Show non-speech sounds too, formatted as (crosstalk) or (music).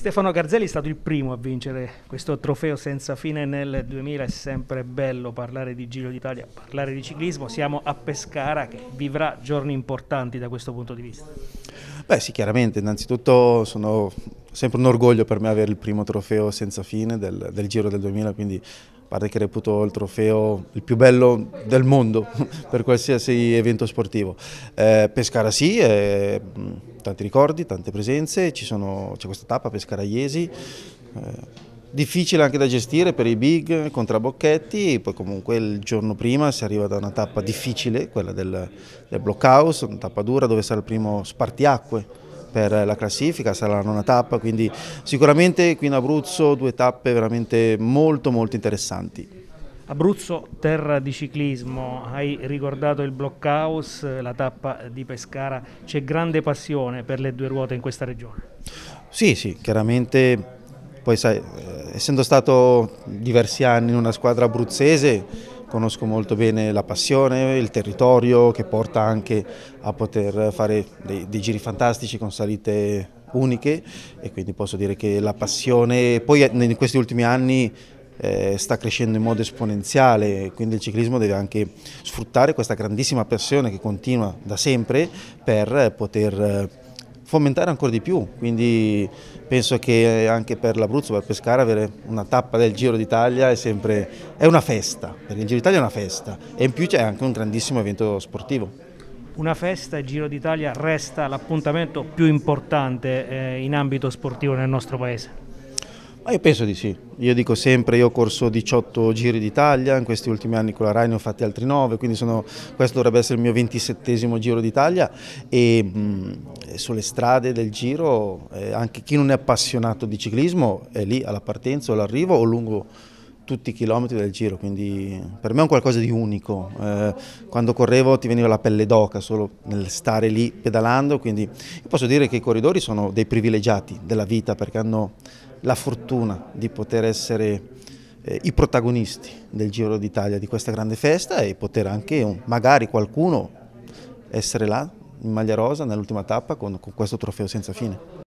Stefano Garzelli è stato il primo a vincere questo trofeo senza fine nel 2000, è sempre bello parlare di Giro d'Italia, parlare di ciclismo, siamo a Pescara che vivrà giorni importanti da questo punto di vista. Beh sì, chiaramente, innanzitutto sono sempre un orgoglio per me avere il primo trofeo senza fine del, del Giro del 2000, quindi parte che reputo il trofeo il più bello del mondo (laughs) per qualsiasi evento sportivo. Eh, Pescara sì, eh, tanti ricordi, tante presenze, c'è questa tappa Pescara-Iesi, eh, difficile anche da gestire per i big contro Bocchetti, poi comunque il giorno prima si arriva da una tappa difficile, quella del, del blockhouse, una tappa dura dove sarà il primo spartiacque per la classifica, sarà la nona tappa, quindi sicuramente qui in Abruzzo due tappe veramente molto molto interessanti. Abruzzo, terra di ciclismo, hai ricordato il blockhouse, la tappa di Pescara, c'è grande passione per le due ruote in questa regione. Sì, sì, chiaramente, poi sai, eh, essendo stato diversi anni in una squadra abruzzese, conosco molto bene la passione, il territorio che porta anche a poter fare dei, dei giri fantastici con salite uniche e quindi posso dire che la passione, poi in questi ultimi anni eh, sta crescendo in modo esponenziale, quindi il ciclismo deve anche sfruttare questa grandissima passione che continua da sempre per poter eh, fomentare ancora di più, quindi penso che anche per l'Abruzzo, per Pescara, avere una tappa del Giro d'Italia è sempre è una festa, perché il Giro d'Italia è una festa e in più c'è anche un grandissimo evento sportivo. Una festa il Giro d'Italia resta l'appuntamento più importante eh, in ambito sportivo nel nostro paese. Ah, io penso di sì, io dico sempre, io ho corso 18 giri d'Italia, in questi ultimi anni con la Rai ne ho fatti altri 9, quindi sono, questo dovrebbe essere il mio 27 giro d'Italia e mh, mm, sulle strade del giro eh, anche chi non è appassionato di ciclismo è lì alla partenza o all'arrivo o lungo tutti i chilometri del giro, quindi per me è un qualcosa di unico. Eh, quando correvo ti veniva la pelle d'oca solo nel stare lì pedalando, quindi posso dire che i corridori sono dei privilegiati della vita perché hanno la fortuna di poter essere eh, i protagonisti del Giro d'Italia, di questa grande festa e poter anche un, magari qualcuno essere là in maglia rosa nell'ultima tappa con, con questo trofeo senza fine.